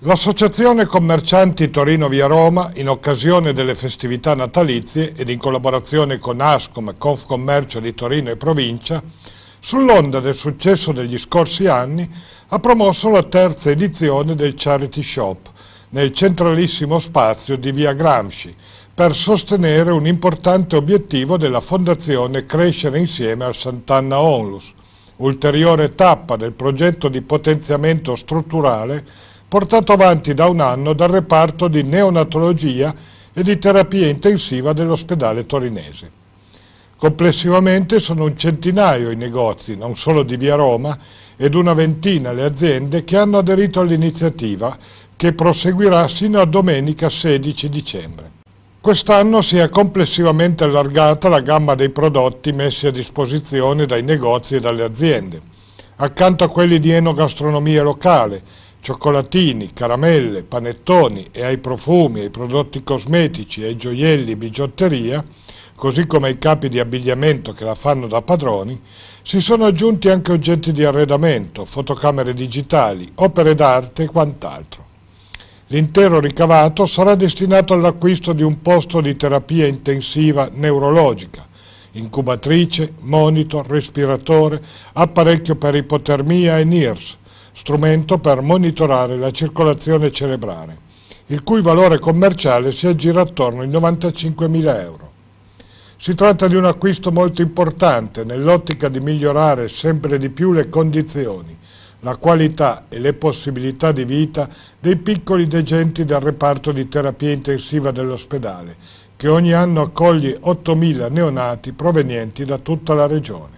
L'Associazione Commercianti Torino Via Roma, in occasione delle festività natalizie ed in collaborazione con Ascom e Confcommercio di Torino e Provincia, sull'onda del successo degli scorsi anni, ha promosso la terza edizione del Charity Shop nel centralissimo spazio di Via Gramsci per sostenere un importante obiettivo della Fondazione Crescere Insieme al Sant'Anna Onlus, ulteriore tappa del progetto di potenziamento strutturale portato avanti da un anno dal reparto di neonatologia e di terapia intensiva dell'ospedale torinese. Complessivamente sono un centinaio i negozi, non solo di Via Roma, ed una ventina le aziende che hanno aderito all'iniziativa che proseguirà sino a domenica 16 dicembre. Quest'anno si è complessivamente allargata la gamma dei prodotti messi a disposizione dai negozi e dalle aziende. Accanto a quelli di enogastronomia locale, cioccolatini, caramelle, panettoni e ai profumi, ai prodotti cosmetici, ai gioielli e bigiotteria, così come ai capi di abbigliamento che la fanno da padroni, si sono aggiunti anche oggetti di arredamento, fotocamere digitali, opere d'arte e quant'altro. L'intero ricavato sarà destinato all'acquisto di un posto di terapia intensiva neurologica, incubatrice, monitor, respiratore, apparecchio per ipotermia e NIRS, strumento per monitorare la circolazione cerebrale, il cui valore commerciale si aggira attorno ai 95.000 euro. Si tratta di un acquisto molto importante nell'ottica di migliorare sempre di più le condizioni, la qualità e le possibilità di vita dei piccoli degenti del reparto di terapia intensiva dell'ospedale, che ogni anno accoglie 8.000 neonati provenienti da tutta la regione.